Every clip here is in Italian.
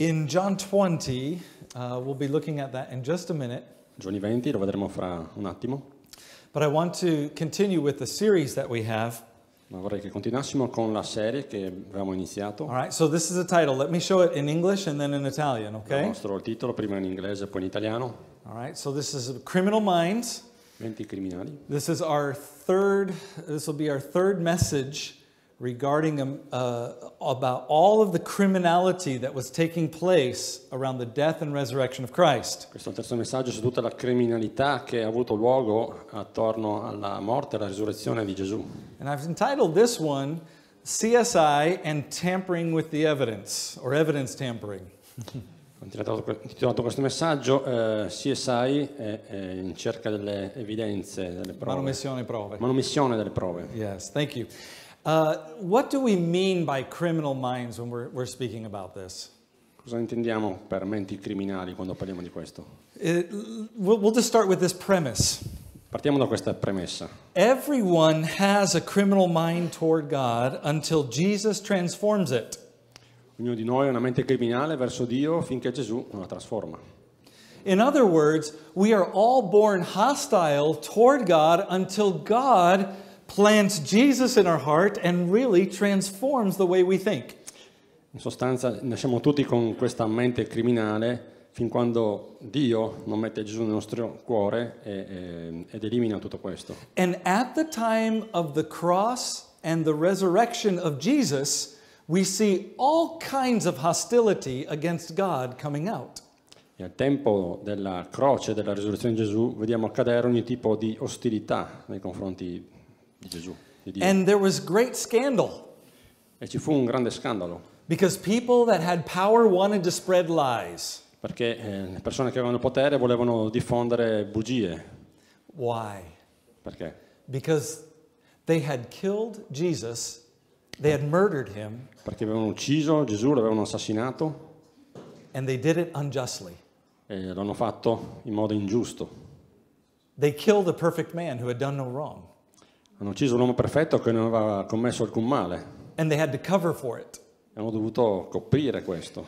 In John 20, uh, we'll be looking at that in just a minute. Giovanni 20 lo vedremo fra un attimo. But I want to continue with the series that we have. Ma vorrei che continuassimo con la serie che avevamo iniziato. All right, so this is the title. Let me show it in English and then in Italian, okay? Mostro il titolo prima in inglese poi in italiano. All right, so this is Criminal Minds. Menti criminali. This is our third this will be our third message regarding um, uh, about all of the criminality that was taking place around the death and resurrection of Christ. Questo terzo messaggio su tutta la criminalità che ha avuto luogo attorno alla morte e alla risurrezione di Gesù. And I've entitled this one CSI and tampering with the evidence or evidence tampering. Ho intitolato questo messaggio eh, CSI è, è in cerca delle evidenze, delle prove. Manomissione prove. Manomissione delle prove. Yes, thank you. Uh, what do we mean by criminal minds when we're, we're speaking about this? Cosa intendiamo per menti criminali quando parliamo di questo? It, uh, we'll, we'll just start with this premise. Partiamo da questa premessa. Everyone has a criminal mind toward God until Jesus transforms it. Ognuno di noi ha una mente criminale verso Dio finché Gesù non la trasforma. In other words, we are all born hostile toward God until God plants Jesus in our heart and really transforms the way we think. In sostanza, nasciamo tutti con questa mente criminale fin quando Dio non mette Gesù nel nostro cuore e, e, ed elimina tutto questo. And at the time of the cross and the resurrection of Jesus, we see all kinds of hostility against God coming out. E al tempo della croce e della risurrezione di Gesù vediamo accadere ogni tipo di ostilità nei confronti di di Gesù. Di And there was great scandal. E ci fu un grande scandalo. Because people that had power wanted to spread lies. Perché eh, le persone che avevano potere volevano diffondere bugie. Why? Perché? Because they had killed Jesus, they had murdered him. Perché avevano ucciso Gesù, l'avevano assassinato. And they did it unjustly. E l'hanno fatto in modo ingiusto. They killed a perfect man who had done no wrong. Hanno ucciso un uomo perfetto che non aveva commesso alcun male. And they had to cover for it. Hanno dovuto coprire questo.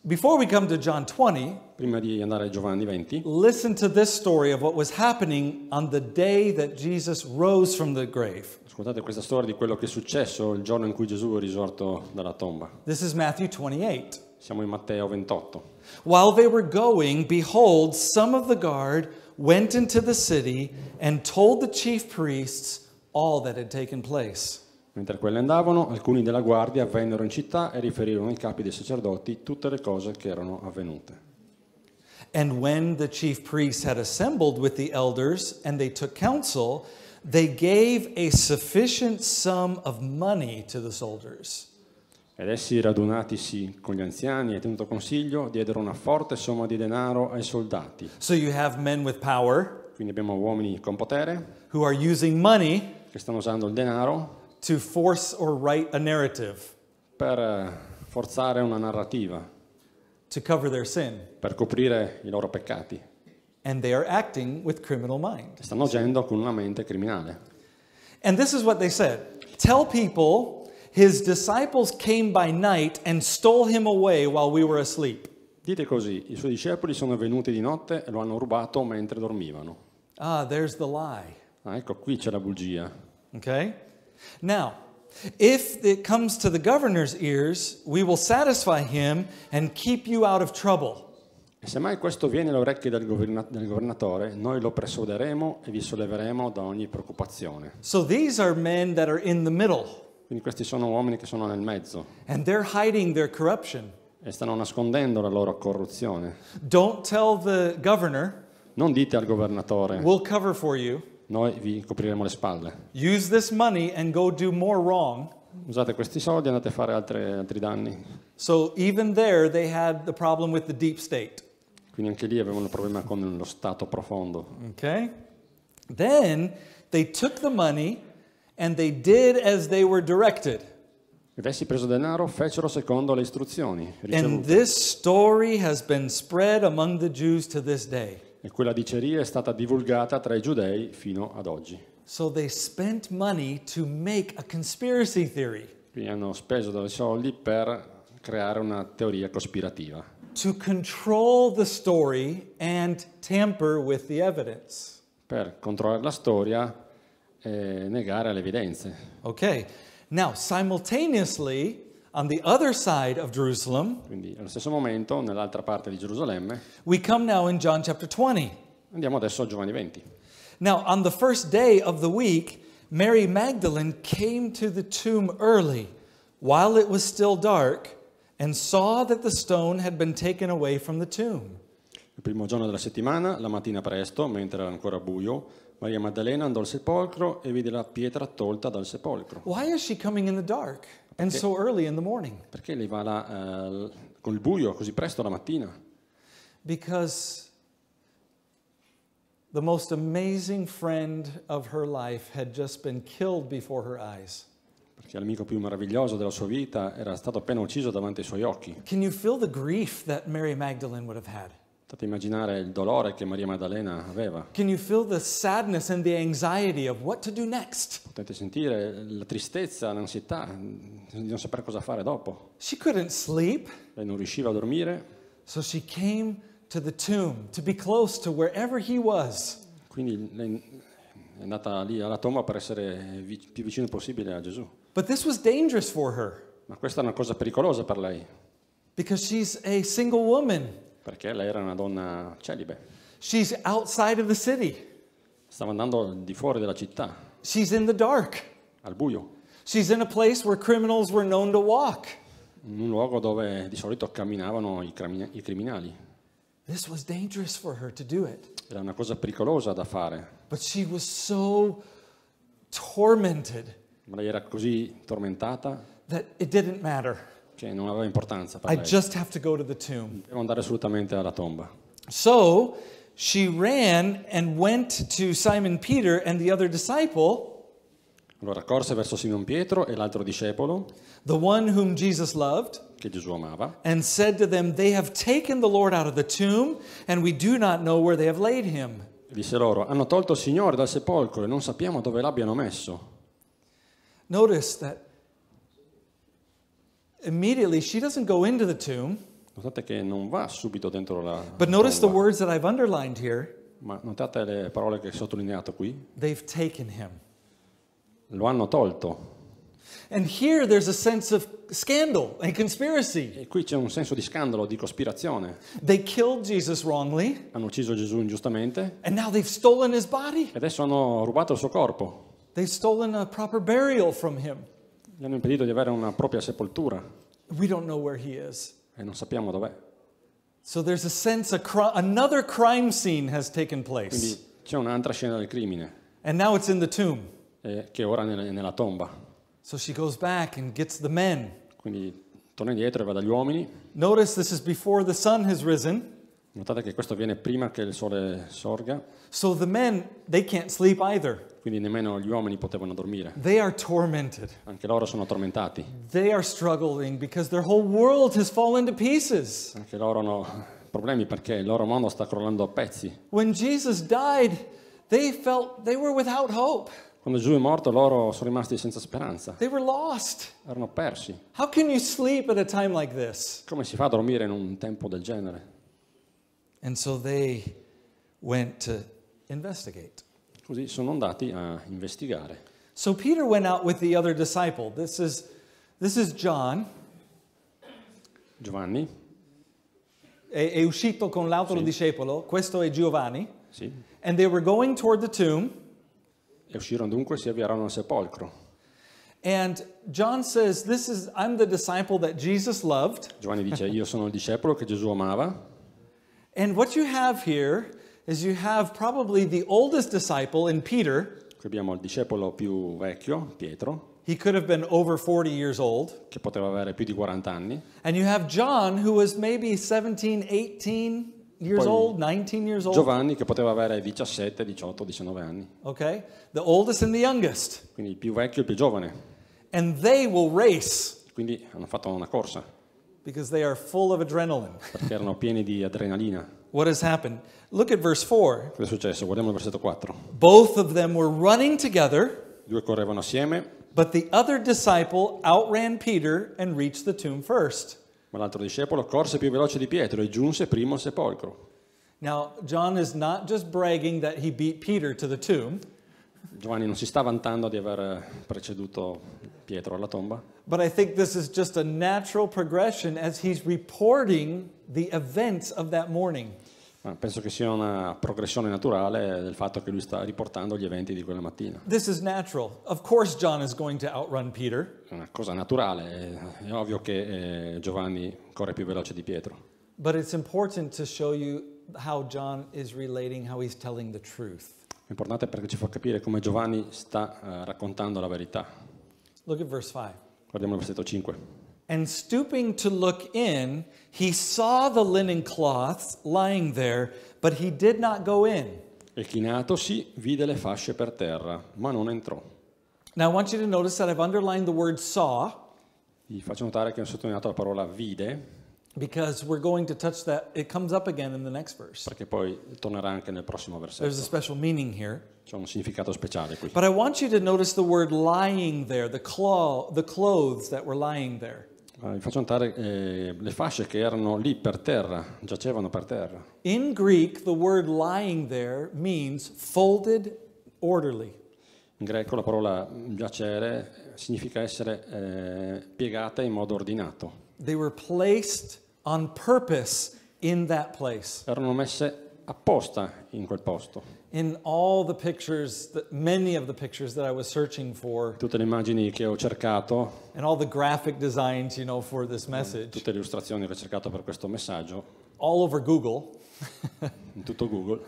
Before we come to John 20, prima di andare a Giovanni 20, listen to this story of what was happening on the day that Jesus rose from the grave. Ascoltate questa storia di quello che è successo il giorno in cui Gesù è risorto dalla tomba. This is Matthew 28. Siamo in Matteo 28. While they were going, behold, some of the guard went into the city and told the chief priests all that had taken place. Mentre quelli andavano, alcuni della guardia vennero in città e riferirono ai capi dei sacerdoti tutte le cose che erano avvenute. And when the chief priests had assembled with the elders and they took counsel, they gave a sufficient sum of money to the soldiers. Ed essi radunatisi con gli anziani e tenuto consiglio, diedero una forte somma di denaro ai soldati. So you have men with power, quindi abbiamo uomini con potere, who are using money che stanno usando il denaro to force or write a narrative per eh, forzare una narrativa to cover their sin. per coprire i loro peccati. And they are acting with criminal mind. Stanno agendo con una mente criminale. And this is what they said. Tell people his disciples came by night and stole him away while we were asleep. Dite così, i suoi discepoli sono venuti di notte e lo hanno rubato mentre dormivano. Ah, there's the lie. Ah, ecco, qui c'è la bugia. Okay? Now, if it comes to the governor's ears, we will satisfy him and keep you out of trouble. E semmai questo viene alle orecchie del, governa- del, governatore, noi lo persuaderemo e vi solleveremo da ogni preoccupazione. So these are men that are in the middle. Quindi questi sono uomini che sono nel mezzo. And they're hiding their corruption. E stanno nascondendo la loro corruzione. Don't tell the governor. Non dite al governatore. We'll cover for you noi vi copriremo le spalle. Use this money and go do more wrong. Usate questi soldi e andate a fare altre, altri danni. So even there they had the problem with the deep state. Quindi anche lì avevano il problema con lo stato profondo. Okay? Then they took the money and they did as they were directed. E avessi preso denaro, fecero secondo le istruzioni ricevute. And this story has been spread among the Jews to this day. E quella diceria è stata divulgata tra i giudei fino ad oggi. So they spent money to make a conspiracy theory. Quindi hanno speso dei soldi per creare una teoria cospirativa. To control the story and tamper with the evidence. Per controllare la storia e negare le evidenze. Ok. Now, simultaneously, On the other side of Jerusalem, quindi allo stesso momento nell'altra parte di Gerusalemme, we come now in John chapter 20. Andiamo adesso a Giovanni 20. Now, on the first day of the week, Mary Magdalene came to the tomb early, while it was still dark, and saw that the stone had been taken away from the tomb. Il primo giorno della settimana, la mattina presto, mentre era ancora buio, Maria Maddalena andò al sepolcro e vide la pietra tolta dal sepolcro. Why is she coming in the dark? And so early in the morning. Perché lei va là uh, col buio così presto la mattina? Because the most amazing friend of her life had just been killed before her eyes. Perché l'amico più meraviglioso della sua vita era stato appena ucciso davanti ai suoi occhi. Can you feel the grief that Mary Magdalene would have had? State immaginare il dolore che Maria Maddalena aveva. Potete sentire la tristezza, l'ansietà di non sapere cosa fare dopo. Lei non riusciva a dormire. So she came to the tomb to be close to wherever he was. Quindi lei è andata lì alla tomba per essere vic più vicino possibile a Gesù. But this was dangerous for her. Ma questa è una cosa pericolosa per lei. Because she's a single woman. Perché lei era una donna celibe. She's outside of the city. Stava andando di fuori della città. She's in the dark. Al buio. She's in a place where criminals were known to walk. In un luogo dove di solito camminavano i, crimina- i criminali. This was dangerous for her to do it. Era una cosa pericolosa da fare. But she was so tormented. Ma lei era così tormentata. That it didn't matter cioè, non aveva importanza per I lei. just have to go to the tomb. Devo andare assolutamente alla tomba. So she ran and went to Simon Peter and the other disciple, Allora corse verso Simon Pietro e l'altro discepolo the one whom Jesus loved, che Gesù amava and said to them, They have taken the Lord out of the tomb, and we do not know where they have laid him. e disse loro hanno tolto il Signore dal sepolcro e non sappiamo dove l'abbiano messo. Notice that Immediately, she doesn't go into the tomb. Notate che non va subito dentro la But notice the tomba, words that I've underlined here. ma notate le parole che ho sottolineato qui. They've taken him. Lo hanno tolto. And here there's a sense of scandal and conspiracy. E qui c'è un senso di scandalo, di cospirazione. They killed Jesus wrongly, Hanno ucciso Gesù ingiustamente and now they've stolen his body. e adesso hanno rubato il suo corpo. They've stolen a proper burial from him. Gli hanno impedito di avere una propria sepoltura. We don't know where he is. E non sappiamo dov'è. So there's a sense a cri another crime scene has taken place. Quindi c'è un'altra scena del crimine. And now it's in the tomb. E che ora è nella, nella tomba. So she goes back and gets the men. Quindi torna indietro e va dagli uomini. Notice this is before the sun has risen. Notate che questo avviene prima che il sole sorga. So the men they can't sleep either. Quindi nemmeno gli uomini potevano dormire. They are tormented. Anche loro sono tormentati. They are struggling because their whole world has fallen to pieces. Anche loro hanno problemi perché il loro mondo sta crollando a pezzi. When Jesus died, they felt they were without hope. Quando Gesù è morto, loro sono rimasti senza speranza. They were lost. Erano persi. How can you sleep at a time like this? Come si fa a dormire in un tempo del genere? And so they went to investigate. Così sono andati a investigare. So Peter went out with the other disciple. This is, this is John. Giovanni. È, è uscito con l'altro sì. discepolo, questo è Giovanni. Sì. And they were going toward the tomb. E uscirono dunque e si avviarono al sepolcro. And John says, "This is I'm the disciple that Jesus loved." Giovanni dice, "Io sono il discepolo che Gesù amava." And what you have here is you have probably the oldest disciple in Peter. Qui abbiamo il discepolo più vecchio, Pietro. He could have been over 40 years old. Che poteva avere più di 40 anni. And you have John who was maybe 17, 18 years Poi, old, 19 years old. Giovanni che poteva avere 17, 18, 19 anni. Okay? The oldest and the youngest. Quindi il più vecchio e il più giovane. And they will race. Quindi hanno fatto una corsa. Because they are full of adrenaline. Perché erano pieni di adrenalina. What has happened? Look at verse 4. Cosa è successo? Guardiamo il versetto 4. Both of them were running together. Due correvano assieme. But the other disciple outran Peter and reached the tomb first. Ma l'altro discepolo corse più veloce di Pietro e giunse primo al sepolcro. Now, John is not just bragging that he beat Peter to the tomb. Giovanni non si sta vantando di aver preceduto Pietro alla tomba. But I think this is just a natural progression as he's reporting the events of that morning penso che sia una progressione naturale del fatto che lui sta riportando gli eventi di quella mattina. This is natural. Of course John is going to outrun Peter. È una cosa naturale, è ovvio che eh, Giovanni corre più veloce di Pietro. But it's important to show you how John is relating, how he's telling the truth. Importante perché ci fa capire come Giovanni sta eh, raccontando la verità. Look at verse 5. Guardiamo il versetto 5. And stooping to look in, he saw the linen cloths lying there, but he did not go in. E chinatosi, vide le fasce per terra, ma non entrò. Now I want you to notice that I've underlined the word saw. Vi faccio notare che ho sottolineato la parola vide. Because we're going to touch that, it comes up again in the next verse. Perché poi tornerà anche nel prossimo versetto. There's a special meaning here. C'è un significato speciale qui. But I want you to notice the word lying there, the, clo- the clothes that were lying there. Vi faccio notare eh, le fasce che erano lì per terra, giacevano per terra. In Greek the word lying there means folded orderly. In greco la parola giacere significa essere eh, piegata in modo ordinato. They were placed on purpose in that place. Erano messe apposta in quel posto. in all the pictures, that, many of the pictures that I was searching for. Tutte le immagini che ho cercato. And all the graphic designs, you know, for this message. Tutte le illustrazioni che ho cercato per questo messaggio. All over Google. in tutto Google.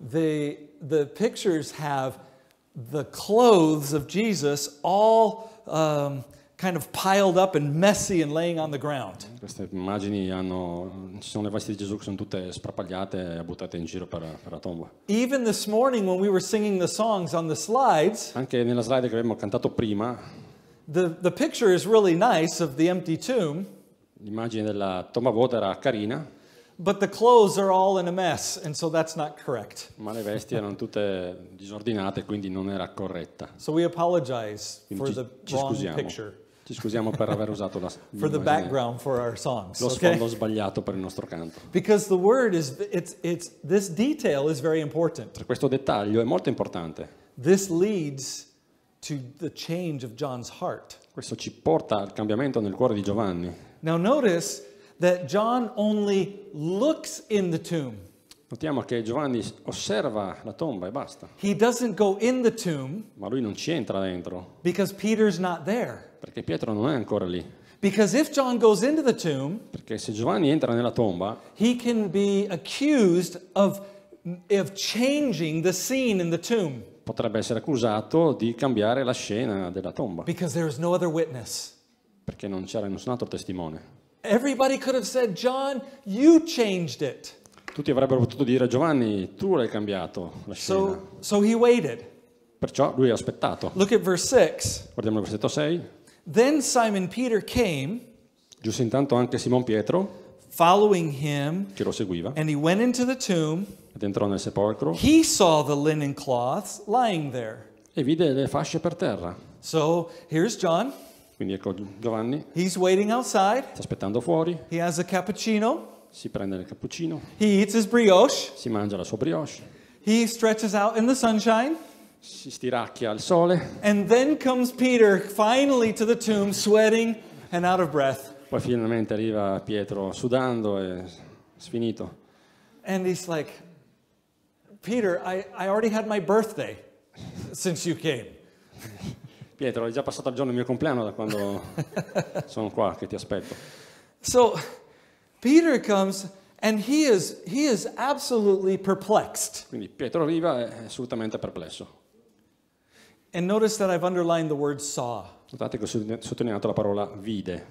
The the pictures have the clothes of Jesus all um, kind of piled up and messy and laying on the ground. Queste immagini hanno ci sono le vesti di Gesù che sono tutte sprappagliate e buttate in giro per, per la tomba. Even this morning when we were singing the songs on the slides Anche nella slide che abbiamo cantato prima the the picture is really nice of the empty tomb. L'immagine della tomba vuota era carina. But the clothes are all in a mess and so that's not correct. Ma le vesti erano tutte disordinate quindi non era corretta. So we apologize quindi for ci, the wrong picture. Ci scusiamo per aver usato la, for the background for our songs. Lo sfondo okay? sbagliato per il nostro canto. Because the word is it's it's this detail is very important. Questo dettaglio è molto importante. This leads to the change of John's heart. Questo ci porta al cambiamento nel cuore di Giovanni. Now notice that John only looks in the tomb. Notiamo che Giovanni osserva la tomba e basta. He doesn't go in the tomb. Ma lui non ci entra dentro. Because Peter's not there. Perché Pietro non è ancora lì. Because if John goes into the tomb, perché se Giovanni entra nella tomba, he can be accused of, of changing the scene in the tomb. Potrebbe essere accusato di cambiare la scena della tomba. Because there is no other witness. Perché non c'era nessun altro testimone. Everybody could have said, John, you changed it. Tutti avrebbero potuto dire Giovanni, tu l'hai cambiato la scena. So, so he waited. Perciò lui ha aspettato. Look at verse 6. Guardiamo il versetto 6. Then Simon Peter came. Giusto intanto anche Simon Pietro following him, che lo seguiva, and he went into the tomb. Ed entrò nel sepolcro. He saw the linen cloths lying there. E vide le fasce per terra. So here's John. Quindi ecco Giovanni. He's waiting outside. Sta aspettando fuori. He has a cappuccino. Si prende il cappuccino. He eats his brioche. Si mangia la sua brioche. He stretches out in the sunshine si stiracchia al sole. And then comes Peter finally to the tomb sweating and out of breath. Poi finalmente arriva Pietro sudando e sfinito. And he's like Peter, I, I already had my birthday since you came. Pietro, è già passato il giorno del mio compleanno da quando sono qua che ti aspetto. So Peter comes and he is, he is absolutely perplexed. Quindi Pietro arriva è assolutamente perplesso. And notice that I've underlined the word saw. Notate che ho sottolineato la parola vide.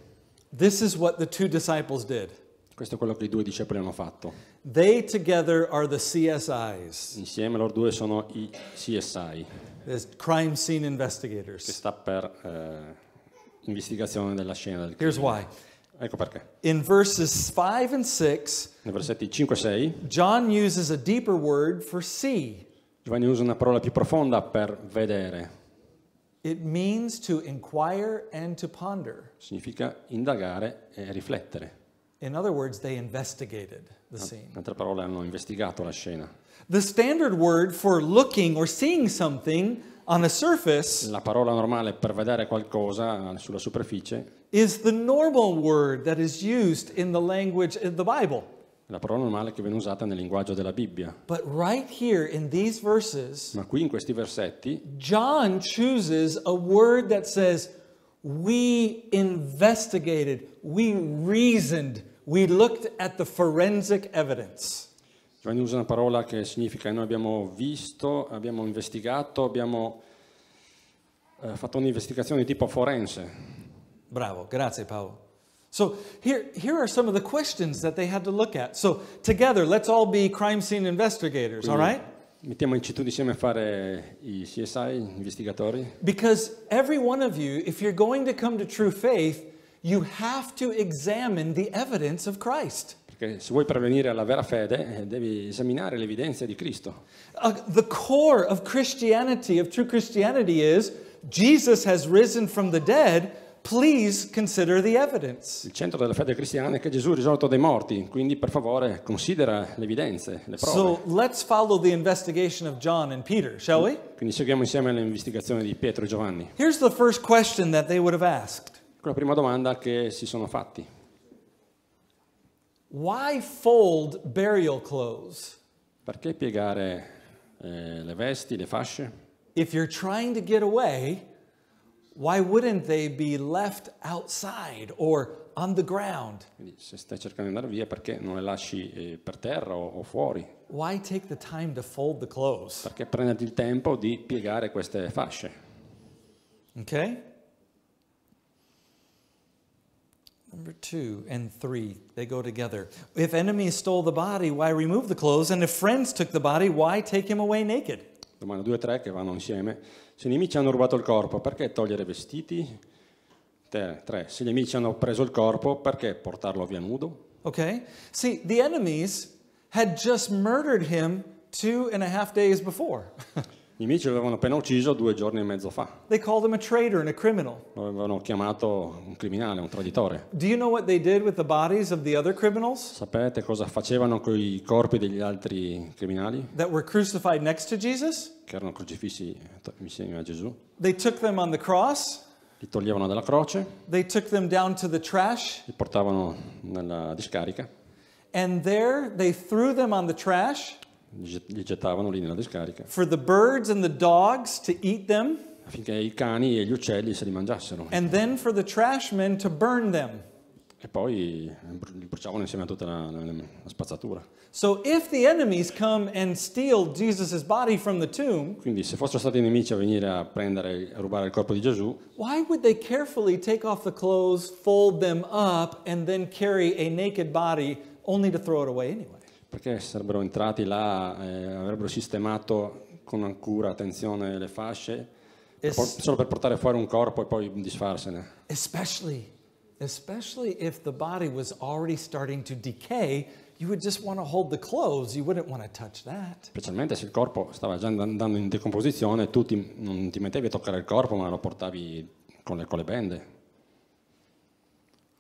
This is what the two disciples did. Questo è quello che i due discepoli hanno fatto. They together are the CSIs. Insieme loro due sono i CSI. The crime scene investigators. Che sta per eh, investigazione della scena del crimine. Here's why. Ecco perché. In verses 5 and 6, versetti 5 e 6, John uses a deeper word for see. Giovanni usa una parola più profonda per vedere. It means to inquire and to ponder. Significa indagare e riflettere. In other words, they investigated the scene. In altre parole, hanno investigato la scena. The standard word for looking or seeing something on a surface La parola normale per vedere qualcosa eh, sulla superficie is the normal word that is used in the language in the Bible. La parola normale che viene usata nel linguaggio della Bibbia. Right verses, Ma qui in questi versetti John chooses a word that says we investigated, we reasoned, we looked at the forensic evidence. Giovanni usa una parola che significa noi abbiamo visto, abbiamo investigato, abbiamo eh, fatto un'investigazione di tipo forense. Bravo, grazie Paolo. So here, here are some of the questions that they had to look at. So together, let's all be crime scene investigators, all right? Mettiamoci tutti insieme a fare i CSI, investigatori. Because every one of you, if you're going to come to true faith, you have to examine the evidence of Christ. Perché se vuoi pervenire alla vera fede, eh, devi esaminare l'evidenza di Cristo. Uh, the core of Christianity, of true Christianity is Jesus has risen from the dead Please consider the evidence. Il centro della fede cristiana è che Gesù è risorto dai morti, quindi per favore considera le evidenze, le prove. So let's follow the investigation of John and Peter, shall we? Quindi seguiamo insieme l'investigazione di Pietro e Giovanni. Here's the first question that they would have asked. Ecco la prima domanda che si sono fatti. Why fold burial clothes? Perché piegare eh, le vesti, le fasce? If you're trying to get away, why wouldn't they be left outside or on the ground? se stai cercando di andare via, perché non le lasci eh, per terra o, fuori? Why take the time to fold the clothes? Perché prenderti il tempo di piegare queste fasce? Okay? Number two and three, they go together. If enemies stole the body, why remove the clothes? And if friends took the body, why take him away naked? Domanda due e tre che vanno insieme. Se i nemici hanno rubato il corpo, perché togliere i vestiti? 3. Se i nemici hanno preso il corpo, perché portarlo via nudo? Ok, See, the enemies had just murdered him two and a half days before. I miei ci avevano appena ucciso due giorni e mezzo fa. They called a traitor and a criminal. Lo avevano chiamato un criminale, un traditore. Do you know what they did with the bodies of the other criminals? Sapete cosa facevano con i corpi degli altri criminali? That were crucified next to Jesus? Che erano crocifissi insieme a Gesù. They took them on the cross. Li toglievano dalla croce. They took them down to the trash. Li portavano nella discarica. And there they threw them on the trash li gettavano lì nella discarica. For the birds and the dogs to eat them. Affinché i cani e gli uccelli se li mangiassero. And then for the trashmen to burn them. E poi eh, li bruciavano insieme a tutta la, la, la spazzatura. So if the enemies come and steal Jesus's body from the tomb, quindi se fossero stati i nemici a venire a prendere a rubare il corpo di Gesù, why would they carefully take off the clothes, fold them up and then carry a naked body only to throw it away anyway? perché sarebbero entrati là, eh, avrebbero sistemato con cura, attenzione le fasce, per solo per portare fuori un corpo e poi disfarsene. Especially, especially if the body was already starting to decay, you would just want to hold the clothes, you wouldn't want to touch that. Specialmente se il corpo stava già andando in decomposizione, tu ti, non ti mettevi a toccare il corpo, ma lo portavi con le, con le bende.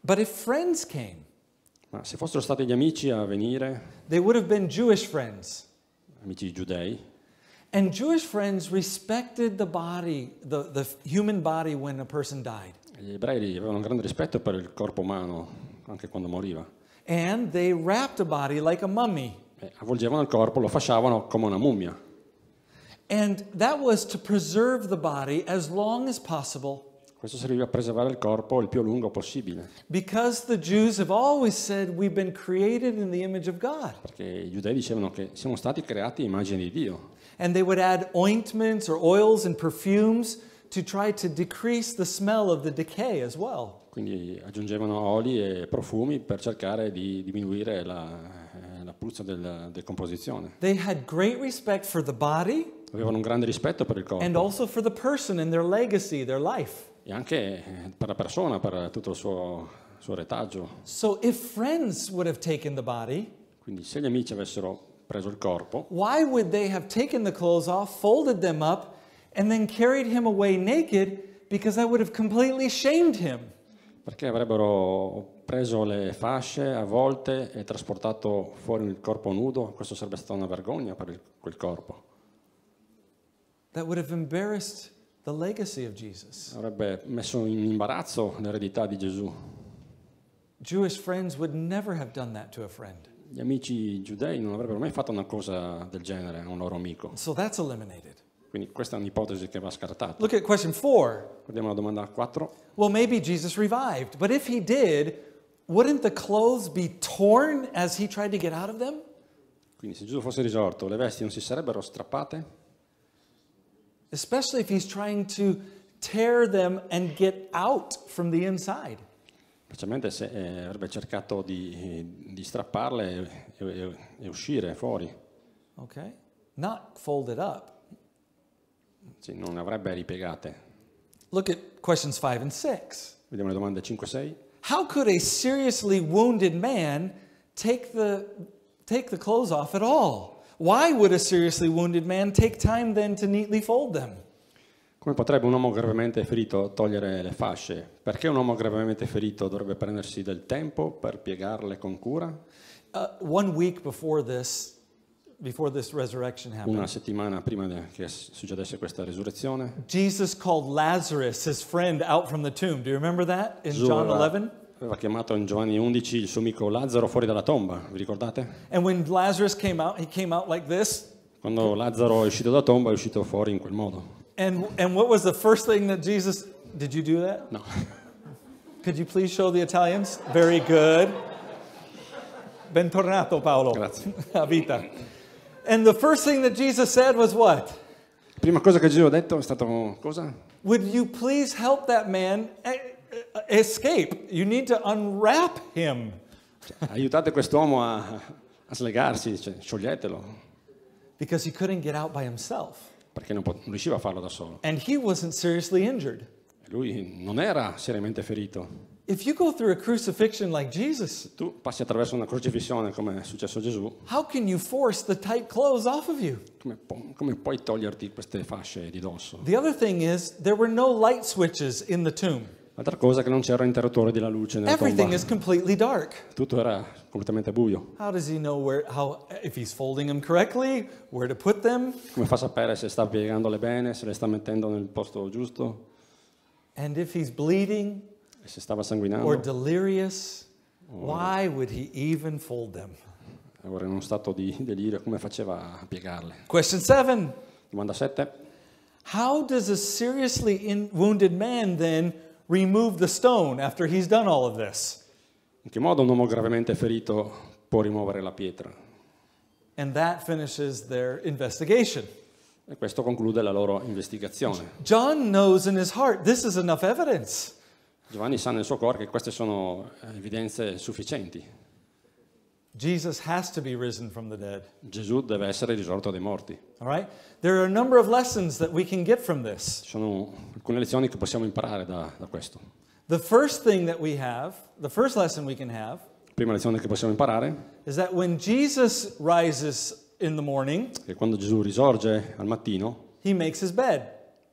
But if friends came, se fossero stati gli amici a venire, they would have been Jewish friends. amici giudei, And Jewish friends respected the body, the, the human body, when a person died. gli ebrei avevano un grande rispetto per il corpo umano, anche quando moriva. And they wrapped a body like a mummy. Eh, avvolgevano il corpo, lo fasciavano come una mummia. And that was to preserve the body as long as possible questo serviva a preservare il corpo il più a lungo possibile. Perché i giudei dicevano che siamo stati creati in immagine di Dio. And they would add ointments or oils and perfumes to try to decrease the smell of the decay as well. Quindi aggiungevano oli e profumi per cercare di diminuire la, eh, la puzza della decomposizione. They had great respect for the body. Avevano un grande rispetto per il corpo. And also for the person and their legacy, their life e anche eh, per la persona, per tutto il suo, suo retaggio. So body, quindi se gli amici avessero preso il corpo, why would they have taken the clothes off, folded them up, and then carried him away naked because that would have completely shamed him? Perché avrebbero preso le fasce a volte e trasportato fuori il corpo nudo? Questo sarebbe stata una vergogna per il, quel corpo. That would have embarrassed Avrebbe messo in imbarazzo l'eredità di Gesù. Gli amici giudei non avrebbero mai fatto una cosa del genere a un loro amico. So Quindi questa è un'ipotesi che va scartata. Look at question 4. Guardiamo la domanda 4. Well, maybe Jesus revived, but if he did, wouldn't the clothes be torn as he tried to get out of them? Quindi se Gesù fosse risorto, le vesti non si sarebbero strappate? especially if he's trying to tear them and get out from the inside. Specialmente se eh, avrebbe cercato di, di strapparle e, e, e, uscire fuori. Ok? Not folded up. Sì, non avrebbe ripiegate. Look at questions 5 and 6. Vediamo le domande 5 e 6. How could a seriously wounded man take the, take the clothes off at all? Why would a seriously wounded man take time then to neatly fold them? Come potrebbe un uomo gravemente ferito togliere le fasce? Perché un uomo gravemente ferito dovrebbe prendersi del tempo per piegarle con cura? Uh, one week before this, before this resurrection happened, Una settimana prima che succedesse questa risurrezione, Jesus called Lazarus, his friend, out from the tomb. Do you remember that in John 11? aveva chiamato in Giovanni 11 il suo amico Lazzaro fuori dalla tomba, vi ricordate? And when Lazarus came out, he came out like this. Quando Lazzaro è uscito dalla tomba è uscito fuori in quel modo. And, and what was the first thing that Jesus did you do that? No. Could you please show the Italians? Very good. Bentornato Paolo. Grazie. A vita. And the first thing that Jesus said was what? Prima cosa che Gesù ha detto è stato cosa? Would you please help that man? Eh, escape. You need to unwrap him. aiutate quest'uomo a, a slegarsi, cioè, scioglietelo. Because he couldn't get out by himself. Perché non, non riusciva a farlo da solo. And he wasn't seriously injured. E lui non era seriamente ferito. If you go through a crucifixion like Jesus, tu passi attraverso una crocifissione come è successo a Gesù. How can you force the tight clothes off of you? Come, come puoi toglierti queste fasce di dosso? The other thing is there were no light switches in the tomb. L'altra cosa è che non c'era interruttore della luce nella Everything tomba. is completely dark. Tutto era completamente buio. Come fa a sapere se sta piegandole bene, se le sta mettendo nel posto giusto? And if he's bleeding? E se stava sanguinando? Or delirious? Or... Why would he even fold them? Ora in uno stato di delirio come faceva a piegarle? Question 7. Domanda 7. How does a seriously wounded man then remove the stone after he's done all of this? In che modo un uomo gravemente ferito può rimuovere la pietra? And that finishes their investigation. E questo conclude la loro investigazione. John knows in his heart this is enough evidence. Giovanni sa nel suo cuore che queste sono evidenze sufficienti. Gesù deve essere risorto dai morti. Right? Ci sono alcune lezioni che possiamo imparare da, da questo. Have, have, prima lezione che possiamo imparare, morning, è che quando Gesù risorge al mattino,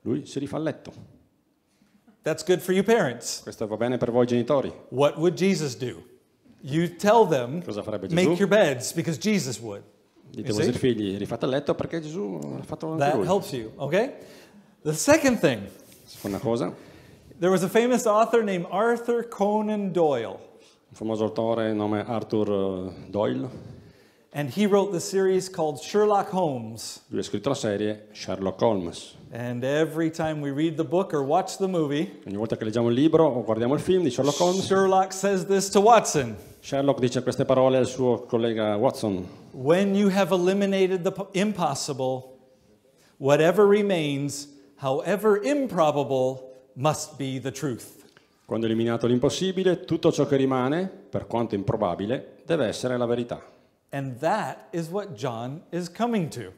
Lui si rifà il letto. Questo va bene per voi genitori. What would Jesus do? You tell them, make your beds, because Jesus would. Dite ai figli, rifate letto perché Gesù l'ha fatto anche That helps you, okay? The second thing. Seconda cosa. There was a famous author named Arthur Conan Doyle. Un famoso autore nome Arthur eh, Doyle. And he wrote the series called Sherlock Holmes. Lui ha scritto la serie Sherlock Holmes. And every time we read the book or watch the movie, ogni volta che leggiamo il libro o guardiamo il film di Sherlock Holmes, Sherlock says this to Watson. Sherlock dice queste parole al suo collega Watson. When you have eliminated the impossible, whatever remains, however improbable, must be the truth. Quando eliminato l'impossibile, tutto ciò che rimane, per quanto improbabile, deve essere la verità. And that is what John is coming to.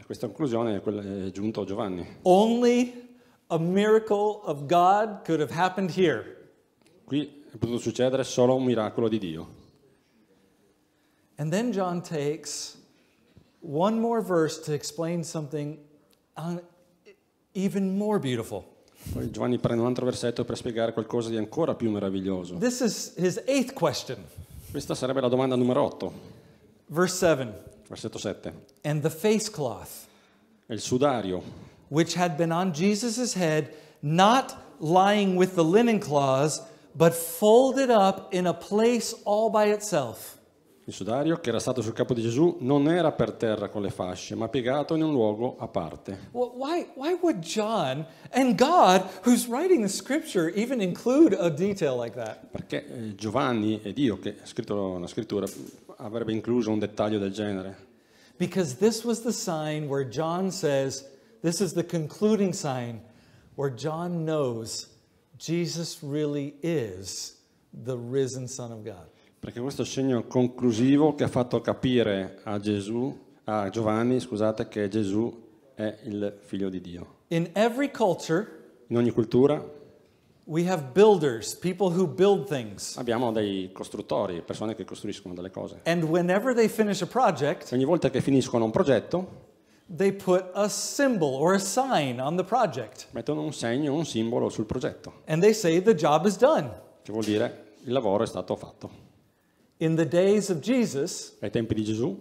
A questa conclusione è giunto Giovanni. Only a miracle of God could have happened here. Qui è potuto succedere solo un miracolo di Dio. And then John takes one more verse to explain something uh, even more beautiful. Poi Giovanni prende un altro versetto per spiegare qualcosa di ancora più meraviglioso. This is his eighth question. Questa sarebbe la domanda numero 8. Verse 7. Versetto 7. And the face cloth. il sudario. Which had been on Jesus' head, not lying with the linen cloths, but folded up in a place all by itself. Il sudario che era stato sul capo di Gesù non era per terra con le fasce, ma piegato in un luogo a parte. why, why would John and God, who's writing the scripture, even include a detail like that? Perché eh, Giovanni e Dio che ha scritto la scrittura avrebbe incluso un dettaglio del genere? Because this was the sign where John says, this is the concluding sign where John knows Jesus really is the risen Son of God. Perché questo segno conclusivo che ha fatto capire a Gesù, a Giovanni, scusate, che Gesù è il figlio di Dio. In every culture, in ogni cultura, we have builders, people who build things. Abbiamo dei costruttori, persone che costruiscono delle cose. And they a project, ogni volta che finiscono un progetto, they put a symbol or a sign on the project. Mettono un segno, un simbolo sul progetto. And they say the job is done. Che vuol dire il lavoro è stato fatto. In the days of Jesus, ai tempi di Gesù,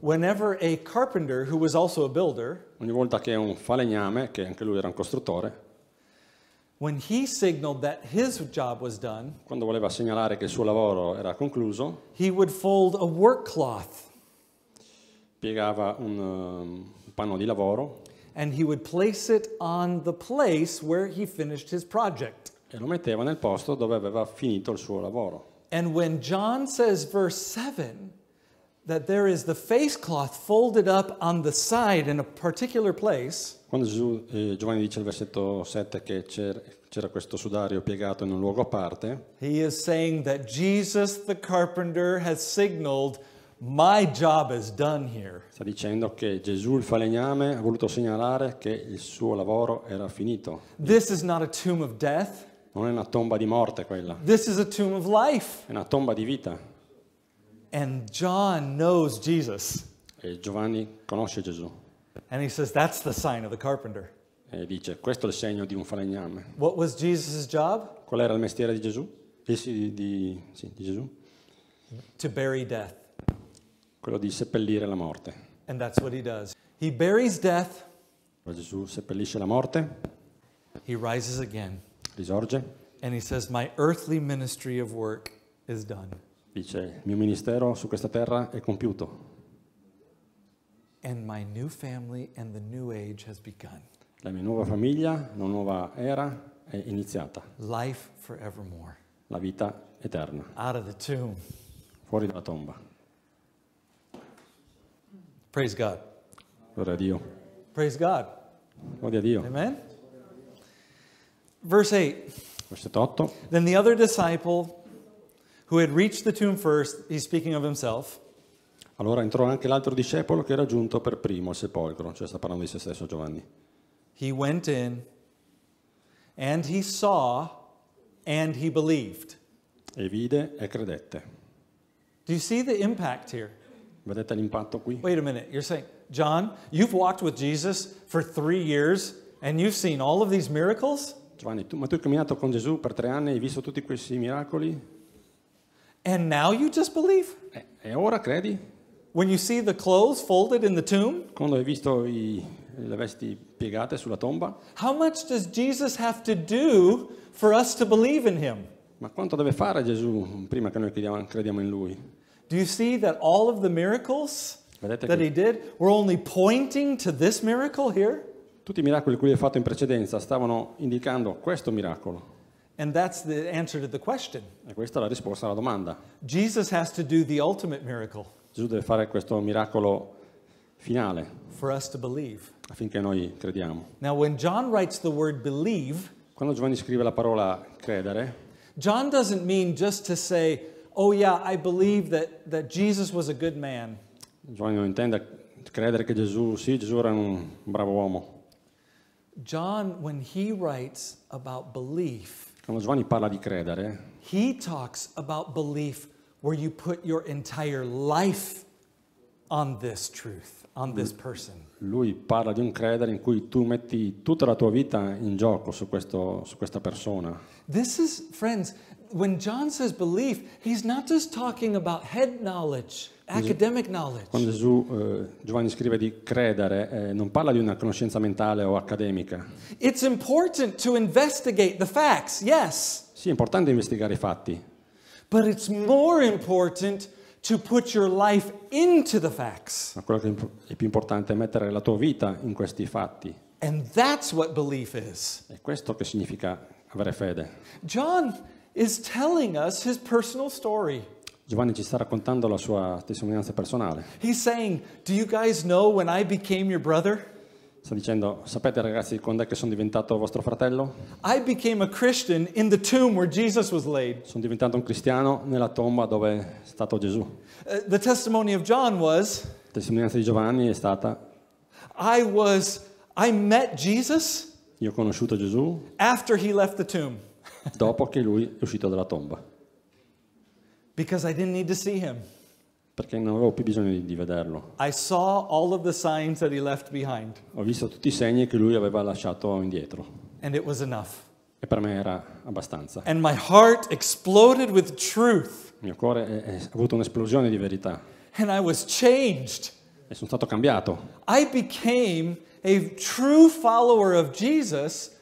whenever a carpenter who was also a builder, ogni volta che un falegname, che anche lui era un costruttore, when he signaled that his job was done, quando voleva segnalare che il suo lavoro era concluso, he would fold a work cloth. Piegava un panno di lavoro and he would place it on the place where he finished his project. e lo metteva nel posto dove aveva finito il suo lavoro. And when John says, verse 7, that there is the face cloth folded up on the side in a particular place, Quando Gesù, eh, Giovanni dice al versetto 7 che c'era questo sudario piegato in un luogo a parte, he is saying that Jesus the carpenter has signaled Sta dicendo che Gesù il falegname ha voluto segnalare che il suo lavoro era finito. Non è una tomba di morte quella. È una tomba di vita. E Giovanni conosce Gesù. E dice, questo è il segno di un falegname. Qual era il mestiere di Gesù? Di, di, sì, di Gesù? To bury death quello di seppellire la morte. And that's what he does. He buries death. Gesù seppellisce la morte. He rises again. Risorge. And he says, "My earthly ministry of work is done." Dice, "Il mio ministero su questa terra è compiuto." And my new family and the new age has begun. La mia nuova famiglia, una nuova era è iniziata. Life forevermore. La vita eterna. Out of the tomb. Fuori dalla tomba. Praise God. Gloria a Dio. Praise God. Gloria a Dio. Amen. Verse 8. Versetto 8. Then the other disciple who had reached the tomb first, he's speaking of himself. Allora entrò anche l'altro discepolo che era giunto per primo al sepolcro, cioè sta parlando di se stesso Giovanni. He went in and he saw and he believed. E vide e credette. Do you see the impact here? Vedete l'impatto qui? Wait a minute, you're saying, John, you've walked with Jesus for three years and you've seen all of these miracles? Giovanni, tu, ma tu hai camminato con Gesù per tre anni e hai visto tutti questi miracoli? And now you just believe? E, e ora credi? When you see the clothes folded in the tomb? Quando hai visto i, le vesti piegate sulla tomba? How much does Jesus have to do for us to believe in him? Ma quanto deve fare Gesù prima che noi crediamo, crediamo in lui? Do you see that all of the miracles that he did were only pointing to this miracle here? Tutti i miracoli che lui ha fatto in precedenza stavano indicando questo miracolo. And that's the answer to the question. E questa è la risposta alla domanda. Jesus has to do the ultimate miracle. Gesù deve fare questo miracolo finale. For us to believe. Affinché noi crediamo. Now when John writes the word believe, quando Giovanni scrive la parola credere, John doesn't mean just to say oh yeah, I believe that, that Jesus was a good man. Giovanni intende credere che Gesù, sì, Gesù era un bravo uomo. John, when he writes about belief, quando Giovanni parla di credere, he talks about belief where you put your entire life on this truth, on this person. Lui parla di un credere in cui tu metti tutta la tua vita in gioco su, questo, su questa persona. This is, friends, when John says belief, he's not just talking about head knowledge, academic knowledge. Quando Gesù, eh, Giovanni scrive di credere, eh, non parla di una conoscenza mentale o accademica. It's important to investigate the facts, yes. Sì, è importante investigare i fatti. But it's more important to put your life into the facts. Ma quello che è più importante è mettere la tua vita in questi fatti. And that's what belief is. È questo che significa avere fede. John is telling us his personal story. Giovanni ci sta raccontando la sua testimonianza personale. He's saying, "Do you guys know when I became your brother?" Sta dicendo, sapete ragazzi quando è che sono diventato vostro fratello? I became a Christian in the tomb where Jesus was laid. Sono diventato un cristiano nella tomba dove è stato Gesù. Uh, the testimony of John was La testimonianza di Giovanni è stata I was I met Jesus Io ho conosciuto Gesù after he left the tomb dopo che lui è uscito dalla tomba, I didn't need to see him. perché non avevo più bisogno di, di vederlo. I saw all of the signs that he left Ho visto tutti i segni che lui aveva lasciato indietro and it was e per me era abbastanza. And my heart with truth, Il mio cuore eh, eh, ha avuto un'esplosione di verità and I was changed. e sono stato cambiato. I became a true follower of Jesus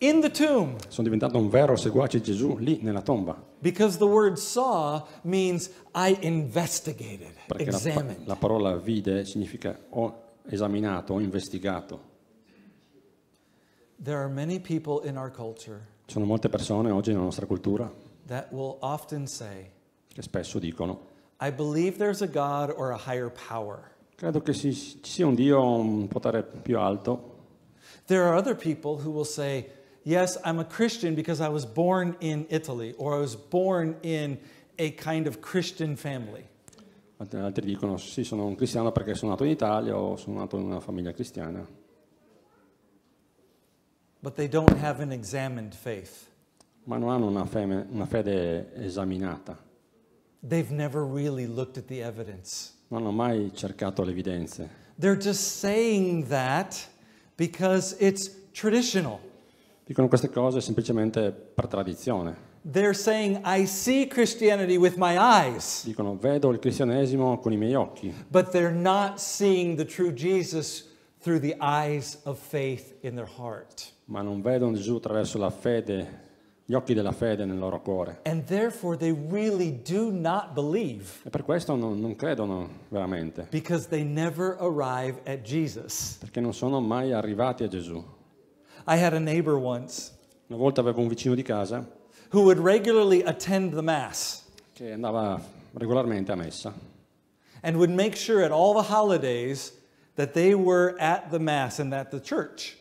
in the tomb. Sono diventato un vero seguace di Gesù lì nella tomba. Because the word saw means I investigated, Perché examined. La, la parola vide significa ho esaminato, ho investigato. There are many people in our culture. Ci sono molte persone oggi nella nostra cultura that will often say che spesso dicono I believe there's a God or a higher power. Credo che ci sia un Dio, un potere più alto. There are other people who will say yes, I'm a Christian because I was born in Italy or I was born in a kind of Christian family. Altri dicono sì, sono un cristiano perché sono nato in Italia o sono nato in una famiglia cristiana. But they don't have an examined faith. Ma non hanno una fede, una fede esaminata. They've never really looked at the evidence. Non hanno mai cercato le evidenze. They're just saying that because it's traditional. Dicono queste cose semplicemente per tradizione. They're saying, I see Christianity with my eyes. Dicono, vedo il cristianesimo con i miei occhi. But they're not seeing the true Jesus through the eyes of faith in their heart. Ma non vedono Gesù attraverso la fede, gli occhi della fede nel loro cuore. And therefore they really do not believe. E per questo non, non credono veramente. Because they never arrive at Jesus. Perché non sono mai arrivati a Gesù. I had a neighbor once Una volta avevo un vicino di casa who would regularly attend the mass che andava regolarmente a messa and would make sure at all the holidays that they were at the mass and at the church.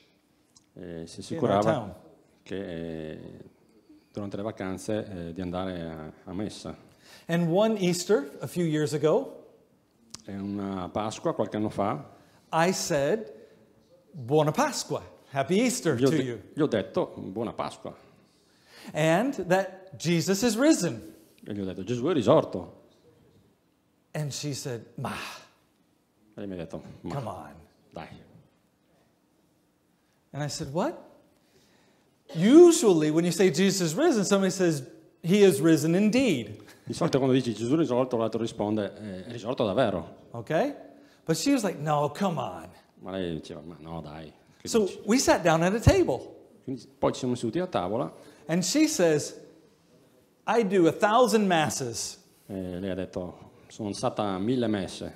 e si assicurava che eh, durante le vacanze eh, di andare a, a messa. And one Easter, a few years ago, E una Pasqua qualche anno fa I said, Buona Pasqua. Happy Easter gli ho, to you. Gli ho detto buona Pasqua. And that Jesus is risen. E gli ho detto Gesù è risorto. And she said, ma. E mi ha detto, ma. Come on. Dai. And I said, what? Usually when you say Jesus is risen, somebody says, he is risen indeed. Di solito quando dici Gesù è risorto, l'altro risponde, eh, è risorto davvero. Okay? But she was like, no, come on. Ma lei diceva, ma no, dai. So we sat down at a table. poi ci siamo seduti a tavola. And she says, I do a thousand masses. E eh, lei ha detto, sono stata mille messe.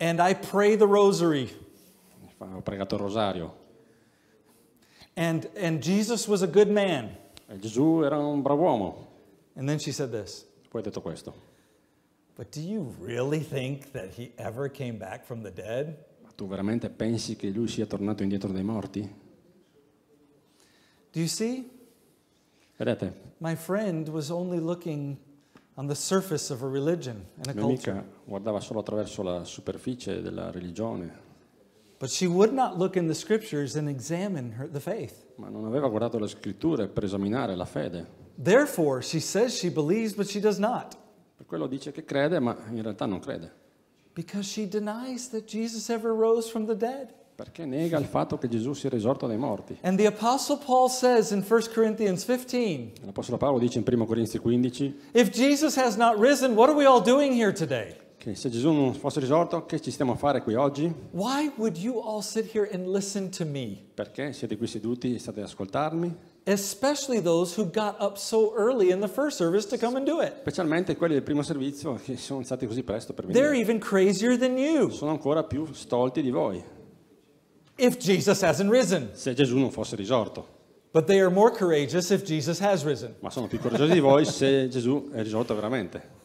And I pray the rosary. Ho pregato il rosario. And, and Jesus was a good man. E eh, Gesù era un bravo uomo. And then she said this. Poi ha detto questo. But do you really think that he ever came back from the dead? tu veramente pensi che lui sia tornato indietro dai morti? Do you see? Vedete? My friend was only looking on the surface of a religion and a Mia amica culture. guardava solo attraverso la superficie della religione, But she would not look in the scriptures and examine her, the faith. ma non aveva guardato le scritture per esaminare la fede. Therefore, she says she believes, but she does not. Per quello dice che crede, ma in realtà non crede. Because she denies that Jesus ever rose from the dead. Perché nega il fatto che Gesù sia risorto dai morti. And the apostle Paul says in 1 Corinthians 15. L'apostolo Paolo dice in 1 Corinzi 15. If Jesus has not risen, what are we all doing here today? Che se Gesù non fosse risorto, che ci stiamo a fare qui oggi? Why would you all sit here and listen to me? Perché siete qui seduti e state ad ascoltarmi? especially those who got up so early in the first service to come and do it. Specialmente quelli del primo servizio che sono stati così presto per venire. They're even crazier than you. Sono ancora più stolti di voi. If Jesus hasn't risen. Se Gesù non fosse risorto. But they are more courageous if Jesus has risen. Ma sono più coraggiosi di voi se Gesù è risorto veramente.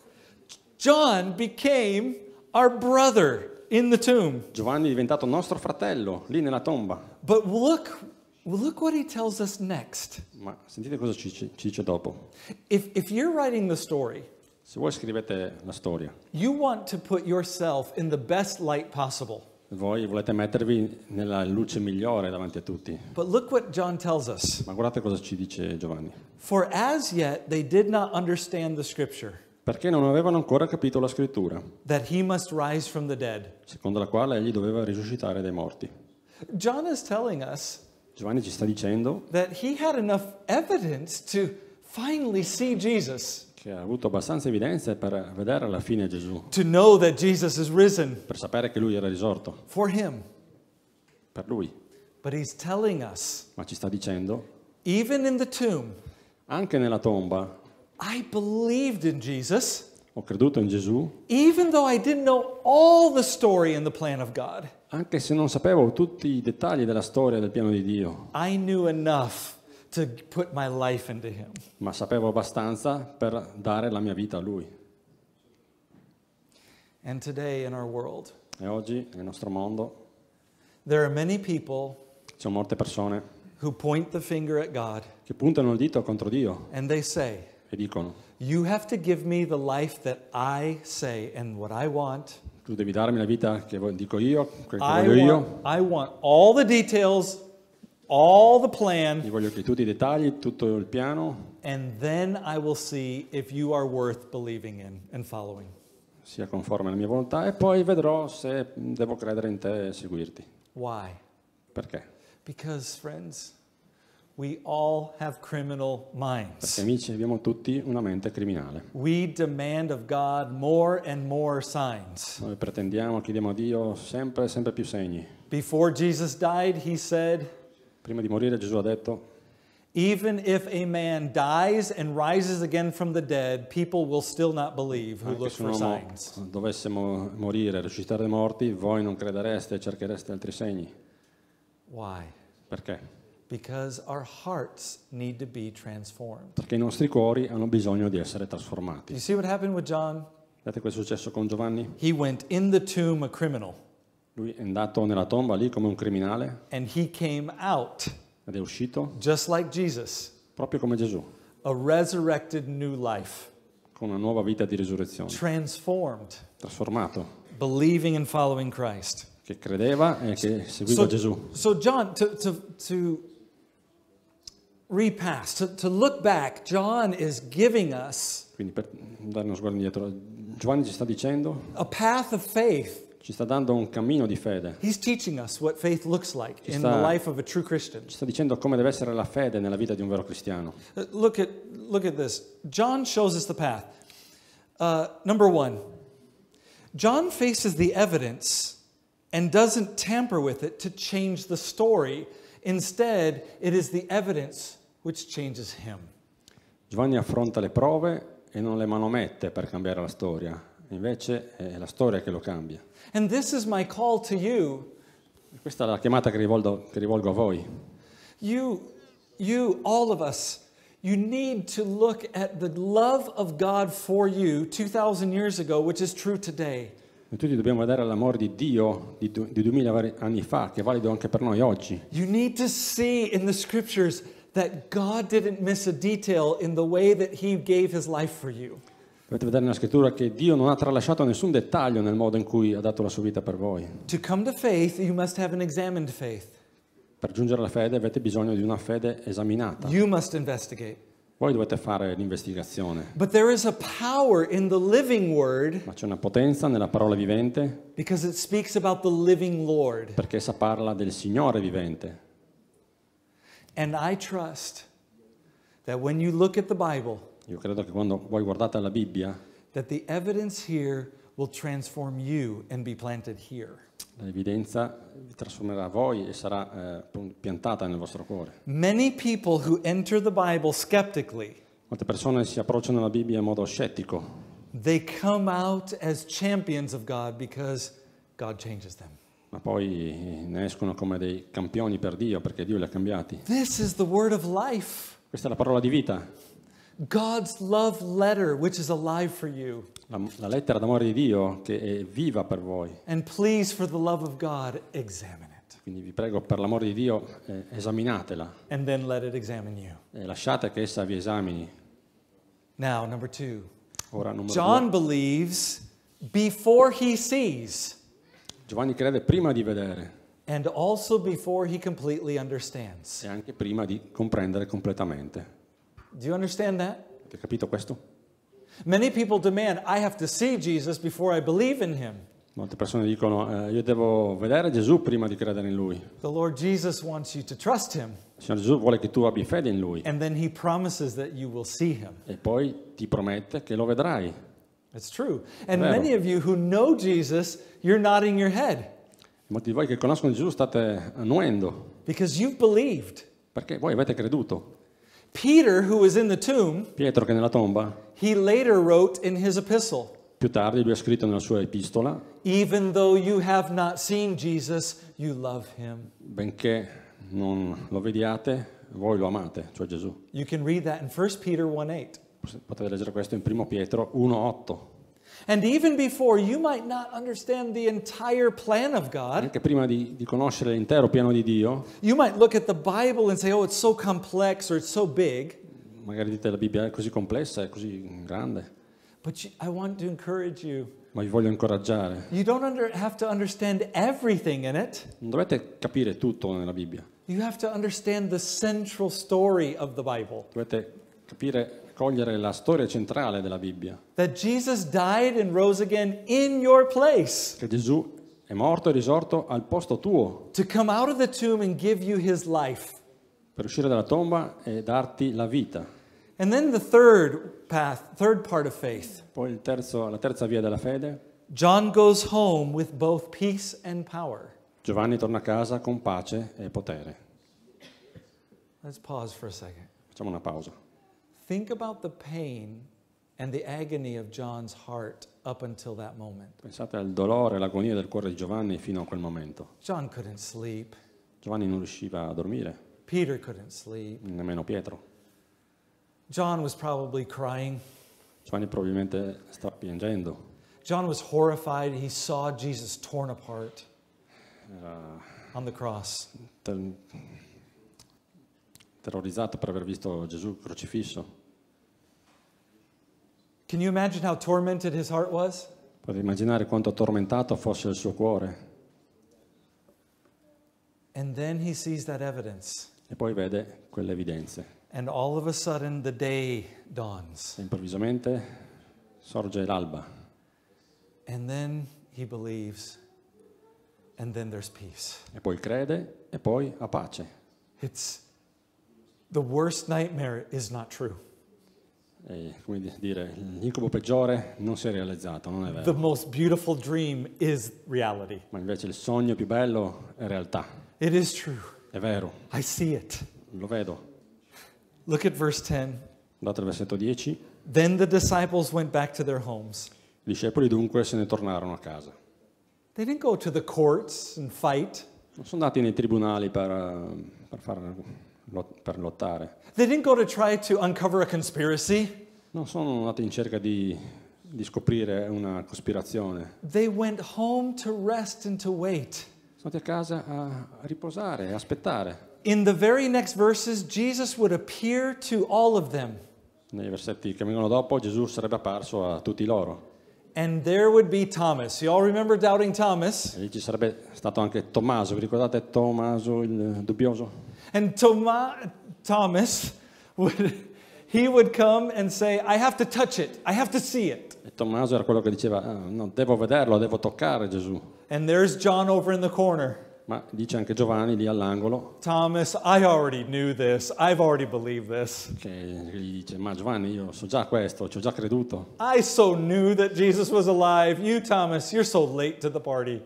John became our brother in the tomb. Giovanni è diventato nostro fratello lì nella tomba. But look Well, look what he tells us next. Ma sentite cosa ci, ci dice dopo. If, if you're writing the story, Se voi scrivete la storia, you want to put yourself in the best light possible. voi volete mettervi nella luce migliore davanti a tutti. But look what John tells us. Ma guardate cosa ci dice Giovanni. For as yet they did not understand the scripture. Perché non avevano ancora capito la scrittura, That he must rise from the dead. secondo la quale egli doveva risuscitare dai morti. John is telling us Giovanni ci sta dicendo che ha avuto abbastanza evidenze per vedere alla fine Gesù. Per sapere che lui era risorto. Per lui. Us, Ma ci sta dicendo tomb, anche nella tomba I believed in Jesus ho creduto in Gesù. Even though I didn't know all the story and the plan of God. Anche se non sapevo tutti i dettagli della storia del piano di Dio. I knew enough to put my life into him. Ma sapevo abbastanza per dare la mia vita a lui. And today in our world. E oggi nel nostro mondo. There are many people. Ci sono molte persone. Who point the finger at God. Che puntano il dito contro Dio. And they say. E dicono. You have to give me the life that I say and what I want. Tu devi darmi la vita che dico io, che voglio io. I want all the details, all the plan. Io voglio che tutti i dettagli, tutto il piano. And then I will see if you are worth believing in and following. Sia conforme alla mia volontà e poi vedrò se devo credere in te e seguirti. Why? Perché? Because friends We all have criminal minds. Perché amici, abbiamo tutti una mente criminale. We demand of God more and more signs. Noi pretendiamo, chiediamo a Dio sempre e sempre più segni. Before Jesus died, he said Prima di morire Gesù ha detto Even if a man dies and rises again from the dead, people will still not believe who look for signs. Dovesse morire, risuscitare dai morti, voi non credereste e cerchereste altri segni. Why? Perché? Perché i nostri cuori hanno bisogno di essere trasformati. You see what happened with John? Vedete cosa è successo con Giovanni? He went in the tomb a criminal. Lui è andato nella tomba lì come un criminale. And he came out. Ed è uscito. Just like Jesus. Proprio come Gesù. A resurrected new life. Con una nuova vita di risurrezione. Transformed. Trasformato. Believing and following Christ. Che credeva e che seguiva so, Gesù. So John, to, to, to repass, to, to look back, John is giving us Quindi per dare uno sguardo indietro, Giovanni ci sta dicendo, a path of faith. ci sta dando un cammino di fede, He's teaching us what faith looks like in the life of a true Christian. ci sta dicendo come deve essere la fede nella vita di un vero cristiano. Uh, look at, look at this. John shows us the path. Uh, number one, John faces the evidence and doesn't tamper with it to change the story. Instead, it is the evidence Giovanni affronta le prove e non le manomette per cambiare la storia, invece è la storia che lo cambia. Questa è la chiamata che rivolgo, che rivolgo a voi. You, you, all of us, you need to look at the love of God for you 2000 years ago, which is true today. Noi tutti dobbiamo vedere l'amore di Dio di 2000 anni fa, che è valido anche per noi oggi. You need to see in the scriptures that God didn't miss a detail in the way that he gave his life for you. Dovete vedere nella scrittura che Dio non ha tralasciato nessun dettaglio nel modo in cui ha dato la sua vita per voi. To come to faith, you must have an examined faith. Per giungere alla fede avete bisogno di una fede esaminata. You must investigate. Voi dovete fare l'investigazione. But there is a power in the living word. Ma c'è una potenza nella parola vivente. Because it speaks about the living Lord. Perché essa parla del Signore vivente. And I trust that when you look at the Bible, Io credo che quando voi guardate la Bibbia, that the evidence here will transform you and be planted here. l'evidenza vi trasformerà voi e sarà eh, piantata nel vostro cuore. Many people who enter the Bible skeptically, Molte persone si approcciano alla Bibbia in modo scettico, they come out as champions of God because God changes them. ma poi ne escono come dei campioni per Dio perché Dio li ha cambiati. This is the word of life. Questa è la parola di vita. God's love Letter, which is alive for la, la, lettera d'amore di Dio che è viva per voi. And please, for the love of God, examine it. Quindi vi prego per l'amore di Dio eh, esaminatela. E eh, lasciate che essa vi esamini. Now, Ora, numero John due. believes before he sees. Giovanni crede prima di vedere. And also before he completely understands. E anche prima di comprendere completamente. Do you understand that? Hai capito questo? Many people demand I have to see Jesus before I believe in him. Molte persone dicono eh, io devo vedere Gesù prima di credere in lui. The Lord Jesus wants you to trust him. Il Signore Gesù vuole che tu abbia fede in lui. And then he promises that you will see him. E poi ti promette che lo vedrai. It's true. And many of you who know Jesus, you're nodding your head. Molti di voi che conoscono Gesù state annuendo. Because you've believed. Perché voi avete creduto. Peter, who was in the tomb, Pietro che è nella tomba, he later wrote in his epistle. Più tardi lui ha scritto nella sua epistola. Even though you have not seen Jesus, you love him. Benché non lo vediate, voi lo amate, cioè Gesù. You can read that in 1 Peter 1:8 potete leggere questo in 1 Pietro 1:8. And even before you might not understand the entire plan of God. Anche prima di, di, conoscere l'intero piano di Dio. You might look at the Bible and say, "Oh, it's so complex or it's so big." Magari dite la Bibbia è così complessa, è così grande. But you, I want to encourage you. Ma vi voglio incoraggiare. You don't under, have to understand everything in it. Non dovete capire tutto nella Bibbia. You have to understand the central story of the Bible. Dovete capire cogliere la storia centrale della Bibbia. That Jesus died and rose again in your place. Che Gesù è morto e risorto al posto tuo. To come out of the tomb and give you his life. Per uscire dalla tomba e darti la vita. And then the third path, third part of faith. Poi terzo, la terza via della fede. John goes home with both peace and power. Giovanni torna a casa con pace e potere. Let's pause for a second. Facciamo una pausa. Think about the pain and the agony of John's heart up until that moment. Pensate al dolore, e all'agonia del cuore di Giovanni fino a quel momento. John couldn't sleep. Giovanni non riusciva a dormire. Peter couldn't sleep. Nemmeno Pietro. John was probably crying. Giovanni probabilmente sta piangendo. John was horrified. He saw Jesus torn apart Era on the cross. Ter terrorizzato per aver visto Gesù crocifisso. Can you imagine how tormented his heart was? immaginare quanto tormentato fosse il suo cuore. And then he sees that evidence. E poi vede quelle evidenze. And all of a sudden the day dawns. E improvvisamente sorge l'alba. And then he believes and then there's peace. E poi crede e poi ha pace. It's the worst nightmare is not true. come dire, l'incubo peggiore non si è realizzato, non è vero. The most dream is Ma invece il sogno più bello è realtà. It is true. È vero. I see it. Lo vedo. Look at verse 10. Andate al versetto 10. Then the disciples went back to their homes. I discepoli dunque se ne tornarono a casa. They didn't go to the courts and fight. Non sono andati nei tribunali per, eh, per fare lot per lottare. They didn't go to try to uncover a conspiracy. Non sono andati in cerca di, di scoprire una cospirazione. They went home to rest and to wait. Sono andati a casa a riposare, a aspettare. In the very next verses, Jesus would appear to all of them. Nei versetti che vengono dopo, Gesù sarebbe apparso a tutti loro. And there would be Thomas. You all remember doubting Thomas? E lì ci sarebbe stato anche Tommaso. Vi ricordate Tommaso il dubbioso? And Toma, Thomas, would, he would come and say, I have to touch it, I have to see it. E Tommaso era quello che diceva, ah, no, devo vederlo, devo toccare Gesù. And there's John over in the corner. Ma dice anche Giovanni lì all'angolo. Thomas, I already knew this, I've already believed this. Che gli dice, ma Giovanni, io so già questo, ci ho già creduto. I so knew that Jesus was alive. You, Thomas, you're so late to the party.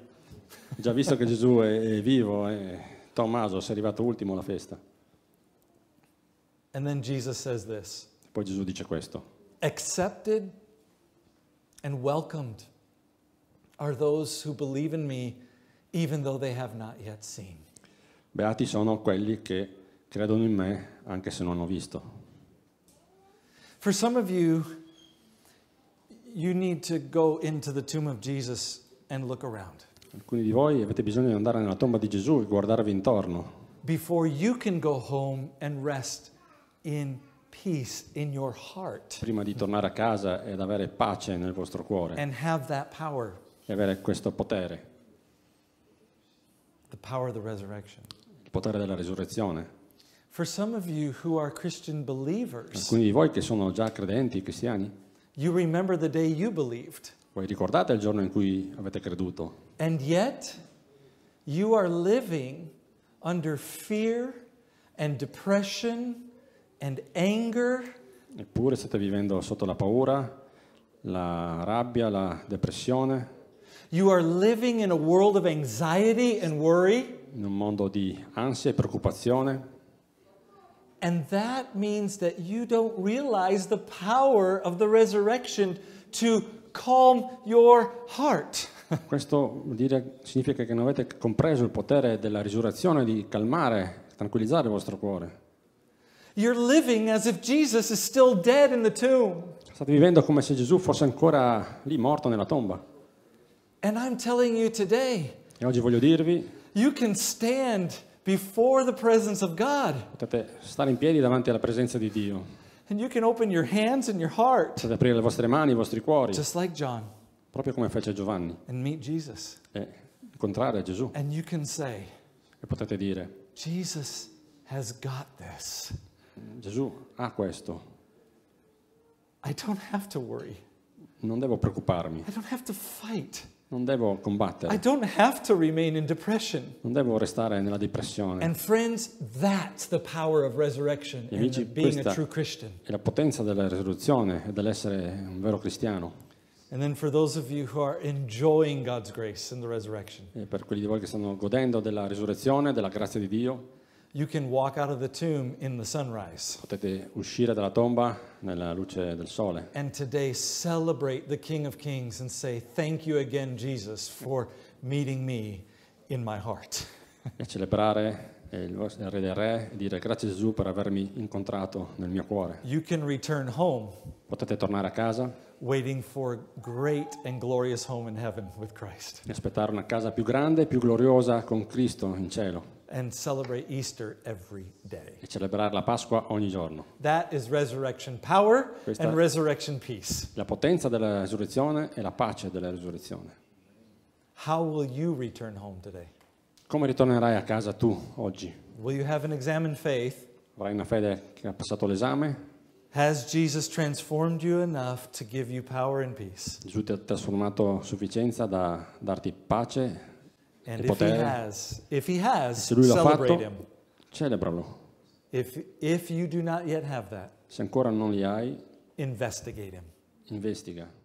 Già visto che Gesù è, vivo, è eh. Tommaso, sei arrivato ultimo alla festa. And then Jesus says this. Poi Gesù dice questo. Accepted and welcomed are those who believe in me even though they have not yet seen. Beati sono quelli che credono in me anche se non hanno visto. For some of you you need to go into the tomb of Jesus and look around. Alcuni di voi avete bisogno di andare nella tomba di Gesù e guardarvi intorno. Before you can go home and rest in peace in your heart. Prima di tornare a casa ed avere pace nel vostro cuore. And have that power. E avere questo potere. The power of the resurrection. Il potere della risurrezione. For some of you who are Christian believers. Alcuni di voi che sono già credenti cristiani. You remember the day you believed. Voi ricordate il giorno in cui avete creduto? And yet, you are living under fear and depression and anger. Eppure state vivendo sotto la paura, la rabbia, la depressione. You are living in a world of anxiety and worry. In un mondo di ansia e preoccupazione. And that means that you don't realize the power of the resurrection to calm your heart. Questo dire, significa che non avete compreso il potere della risurrezione di calmare, tranquillizzare il vostro cuore. State vivendo come se Gesù fosse ancora lì morto nella tomba. Today, e oggi voglio dirvi Potete stare in piedi davanti alla presenza di Dio. And you can open your hands and your heart, Potete aprire le vostre mani, i vostri cuori. Just like John proprio come fece Giovanni, e incontrare a Gesù. Say, e potete dire, Gesù ha questo. Non devo preoccuparmi. Non devo combattere. Non devo restare nella depressione. And friends, that's the power of resurrection e amici, and being a true Christian. È la potenza della resurrezione e dell'essere un vero cristiano. E per quelli di voi che stanno godendo della risurrezione, della grazia di Dio. Potete uscire dalla tomba nella luce del sole. And today celebrate the King of Kings and say thank you again Jesus for meeting me in my heart. E celebrare eh, il, Re del Re e dire grazie Gesù per avermi incontrato nel mio cuore. You can return home. Potete tornare a casa waiting for a great and glorious home in heaven with Christ. aspettare una casa più grande e più gloriosa con Cristo in cielo. And celebrate Easter every day. E celebrare la Pasqua ogni giorno. That is resurrection power Questa and resurrection peace. La potenza della risurrezione e la pace della risurrezione. How will you return home today? Come ritornerai a casa tu oggi? Will you have an examined faith? Avrai una fede che ha passato l'esame? Has Jesus transformed you enough to give you power and peace? Gesù ti ha trasformato a sufficienza da darti pace and e potere. Has, has, se lui l'ha fatto, him. celebralo. If, if you do not yet have that, se ancora non li hai, investigate him. Investiga.